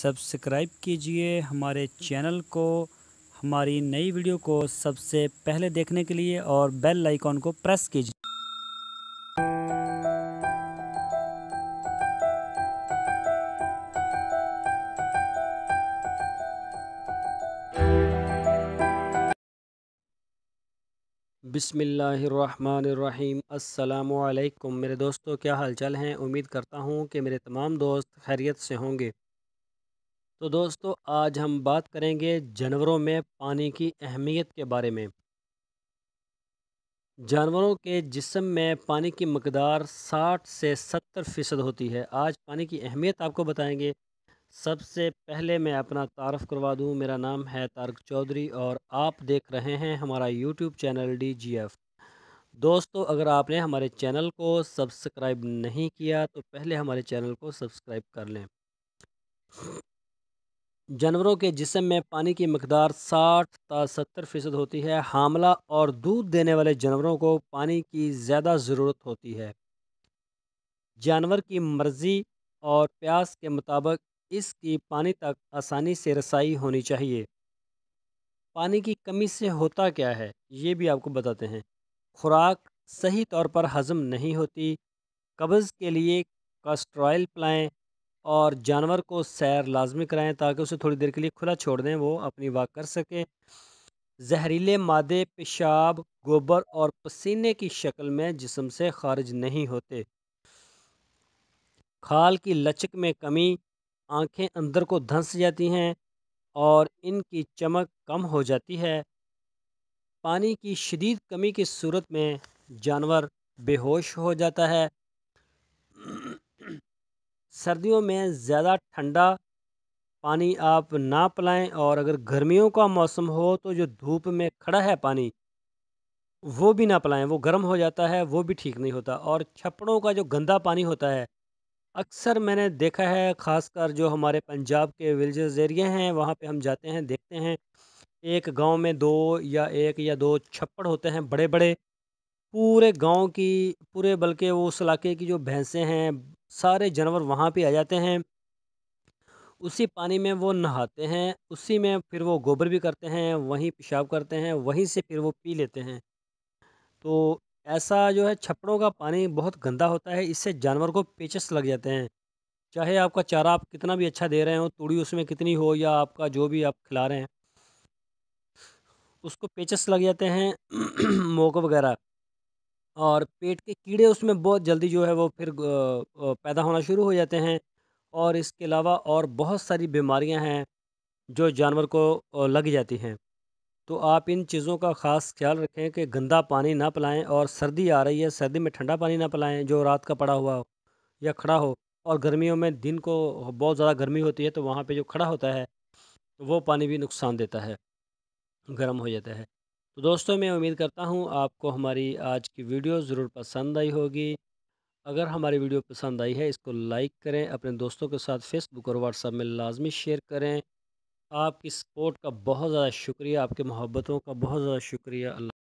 subscribe کیجئے ہمارے channel کو ہماری نئی ویڈیو کو سب سے پہلے دیکھنے کے لیے اور بیل آئیکن کو پریس کیجئے بسم اللہ الرحمن الرحیم السلام علیکم میرے دوستوں کیا حال چال ہیں امید کرتا ہوں کہ میرے تمام دوست خیریت سے ہوں گے تو دوستو آج ہم بات کریں گے جانوروں میں پانی کی اہمیت کے بارے میں جانوروں کے جسم میں پانی کی مقدار ساٹھ سے ستر فیصد ہوتی ہے آج پانی کی اہمیت آپ کو بتائیں گے سب سے پہلے میں اپنا تعارف کروا دوں میرا نام ہے تارک چودھری اور آپ دیکھ رہے ہیں ہمارا YouTube channel D G F دوستو اگر آپ نے ہمارے چینل کو سبسکرائب نہیں کیا تو پہلے ہمارے چینل کو سبسکرائب کر لیں جانوروں کے جسم میں پانی کی مقدار ساٹھ تا ستر فیصد ہوتی ہے حاملہ اور دودھ دینے والے جانوروں کو پانی کی زیادہ ضرورت ہوتی ہے جانور کی مرضی اور پیاس کے مطابق اس کی پانی تک آسانی سے رسائی ہونی چاہیے پانی کی کمی سے ہوتا کیا ہے یہ بھی آپ کو بتاتے ہیں خوراک صحیح طور پر ہضم نہیں ہوتی قبض کے لیے کاسٹرائل پلائیں اور جانور کو سیر لازمی کرائیں تاکہ اسے تھوڑی دیر کے لیے کھلا چھوڑ دیں وہ اپنی واک کر سکے زہریلے مادے پیشاب گوبر اور پسینے کی شکل میں جسم سے خارج نہیں ہوتے کھال کی لچک میں کمی آنکھیں اندر کو دھنس جاتی ہیں اور ان کی چمک کم ہو جاتی ہے پانی کی شدید کمی کی صورت میں جانور بے ہوش ہو جاتا ہے سردیوں میں زیادہ ٹھنڈا پانی آپ نہ پلائیں اور اگر گرمیوں کا موسم ہو تو جو دھوپ میں کھڑا ہے پانی وہ بھی نہ پلائیں وہ گرم ہو جاتا ہے وہ بھی ٹھیک نہیں ہوتا اور چھپڑوں کا جو گندا پانی ہوتا ہے اکثر میں نے دیکھا ہے خاص کر جو ہمارے پنجاب کے ولیجز ایریے ہیں وہاں پہ ہم جاتے ہیں دیکھتے ہیں ایک گاؤں میں دو یا ایک یا دو چھپڑ ہوتے ہیں بڑے بڑے پورے گاؤں کی پورے بلکہ وہ اس علاقے کی جو بھینسیں ہیں سارے جانور وہاں پہ آ جاتے ہیں اسی پانی میں وہ نہاتے ہیں اسی میں پھر وہ گوبر بھی کرتے ہیں وہیں پیشاب کرتے ہیں وہیں سے پھر وہ پی لیتے ہیں تو ایسا جو ہے چھپڑوں کا پانی بہت گندا ہوتا ہے اس سے جانور کو پیچس لگ جاتے ہیں چاہے آپ کا چارہ آپ کتنا بھی اچھا دے رہے ہوں توڑی اس میں کتنی ہو یا آپ کا جو بھی آپ کھلا رہے ہیں اس کو پیچس لگ جاتے ہیں موک وغیرہ اور پیٹ کے کیڑے اس میں بہت جلدی جو ہے وہ پھر پیدا ہونا شروع ہو جاتے ہیں اور اس کے علاوہ اور بہت ساری بیماریاں ہیں جو جانور کو لگ جاتی ہیں تو آپ ان چیزوں کا خاص خیال رکھیں کہ گندا پانی نہ پلائیں اور سردی آ رہی ہے سردی میں ٹھنڈا پانی نہ پلائیں جو رات کا پڑا ہوا ہو یا کھڑا ہو اور گرمیوں میں دن کو بہت زیادہ گرمی ہوتی ہے تو وہاں پہ جو کھڑا ہوتا ہے وہ پانی بھی نقصان دیتا ہے گرم ہو جاتا ہے تو دوستوں میں امید کرتا ہوں آپ کو ہماری آج کی ویڈیو ضرور پسند آئی ہوگی اگر ہماری ویڈیو پسند آئی ہے اس کو لائک کریں اپنے دوستوں کے ساتھ فیس بک اور اپ میں لازمی شیئر کریں آپ کی سپورٹ کا بہت زیادہ شکریہ آپ کے محبتوں کا بہت زیادہ شکریہ اللہ